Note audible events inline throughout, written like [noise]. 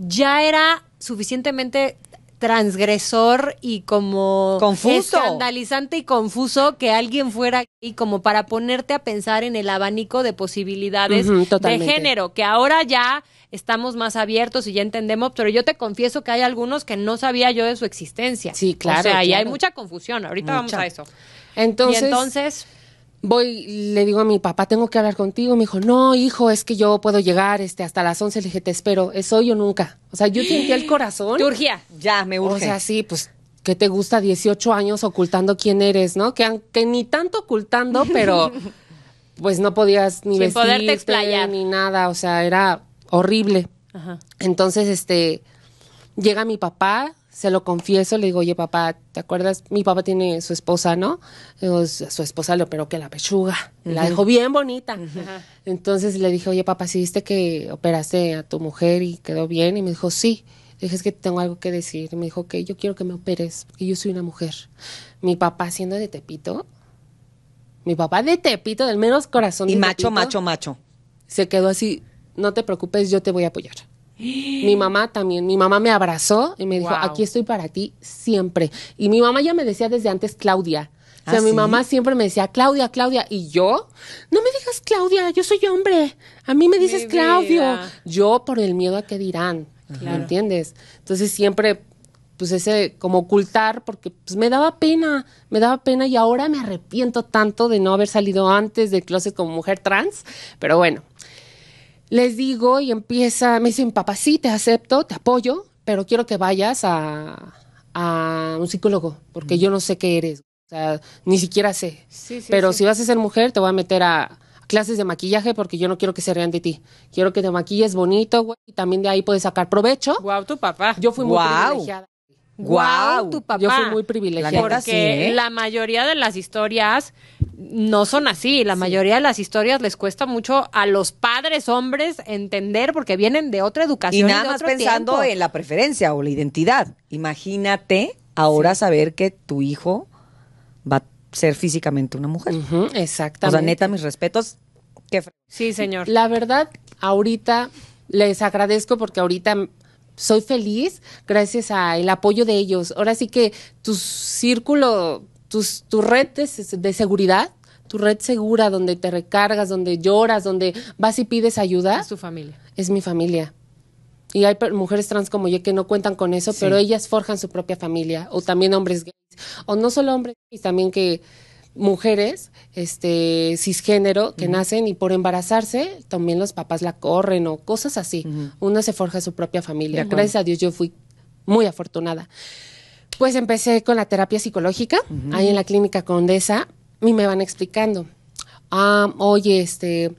ya era suficientemente transgresor y como confuso. escandalizante y confuso que alguien fuera y como para ponerte a pensar en el abanico de posibilidades de género, que ahora ya estamos más abiertos y ya entendemos, pero yo te confieso que hay algunos que no sabía yo de su existencia. Sí, claro. O sea, y hay mucha confusión, ahorita vamos a eso. y entonces voy, le digo a mi papá, tengo que hablar contigo. Me dijo, no, hijo, es que yo puedo llegar este, hasta las 11. Le dije, te espero, es hoy o nunca. O sea, yo sentía el corazón. ¿Te urgía? Ya, me urge. O sea, sí, pues, ¿qué te gusta 18 años ocultando quién eres, no? Que, ni tanto ocultando, pero [laughs] pues no podías ni Sin poderte explayar. ni nada. O sea, era horrible. Entonces, este, llega mi papá, se lo confieso, le digo, oye papá, ¿te acuerdas? Mi papá tiene su esposa, ¿no? su esposa le operó que la pechuga, la dejó bien bonita. Entonces le dije, oye papá, ¿sí viste que operaste a tu mujer y quedó bien? Y me dijo, sí. Le dije, es que tengo algo que decir. Y me dijo, que yo quiero que me operes, que yo soy una mujer. Mi papá siendo de Tepito, mi papá de Tepito, del menos corazón. Y macho, macho, macho. Se quedó así, no te preocupes, yo te voy a apoyar. Mi mamá también, mi mamá me abrazó y me dijo, aquí estoy para ti siempre. Y mi mamá ya me decía desde antes, Claudia. O sea, ¿Ah, mi mamá siempre me decía, Claudia, Claudia. Y yo, no me digas Claudia, yo soy hombre. A mí me dices Claudio. Yo por el miedo a que dirán. ¿Me entiendes? Entonces siempre, pues ese, como ocultar, porque pues, me daba pena, me daba pena y ahora me arrepiento tanto de no haber salido antes del closet como mujer trans. Pero bueno, les digo y empieza, me dicen, papá, sí, te acepto, te apoyo, pero quiero que vayas a, a un psicólogo, porque yo no sé qué eres, o sea, ni siquiera sé. pero si vas a ser mujer, te voy a meter a clases de maquillaje porque yo no quiero que se rean de ti. Quiero que te maquilles bonito, güey, y también de ahí puedes sacar provecho. Wow, tu papá. Yo fui muy privilegiada. Wow, tu papá. Yo fui muy privilegiada. Porque ¿eh? la mayoría de las historias no son así. La mayoría de las historias les cuesta mucho a los padres hombres entender porque vienen de otra educación. Y nada más pensando en la preferencia o la identidad. Imagínate ahora saber que tu hijo va a ser físicamente una mujer. exacta exactamente. O sea, neta, mis respetos. sí, señor. La verdad, ahorita les agradezco porque ahorita soy feliz gracias al apoyo de ellos. Ahora sí que tu círculo, tus, tu red de seguridad tu red segura donde te recargas, donde lloras, donde vas y pides ayuda. Es tu familia. Es mi familia. Y hay mujeres trans como yo que no cuentan con eso, pero ellas forjan su propia familia, o también hombres gays, o no solo hombres gays, también que mujeres este cisgénero que nacen y por embarazarse también los papás la corren o cosas así. Uno se forja su propia familia. Gracias a Dios yo fui muy afortunada. Pues empecé con la terapia psicológica ahí en la clínica Condesa, y me van explicando, ah, oye, este,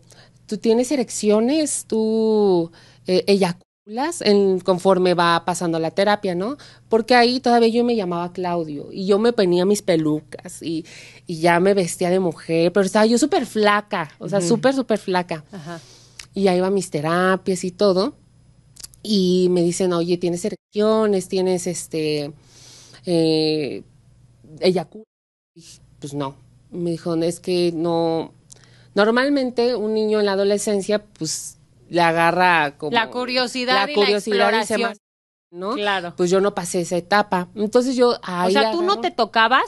tú tienes erecciones, tú eh, eyaculas en, conforme va pasando la terapia, ¿no? Porque ahí todavía yo me llamaba Claudio y yo me ponía mis pelucas y, ya me vestía de mujer, pero estaba yo súper flaca, o sea, super súper, súper flaca. Y ahí iba mis terapias y todo. Y me dicen, oye, tienes erecciones, tienes este, eh, eyaculas. Pues no, me dijo, es que no, normalmente un niño en la adolescencia pues le agarra como la curiosidad, la curiosidad y, la y se ¿no? Claro. Pues yo no pasé esa etapa. Entonces yo ahí O sea, tú no te tocabas?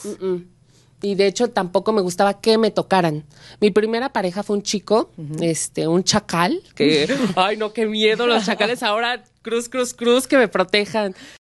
Y de hecho tampoco me gustaba que me tocaran. Mi primera pareja fue un chico, este, un chacal, que [laughs] ay no, qué miedo los chacales ahora cruz cruz cruz que me protejan.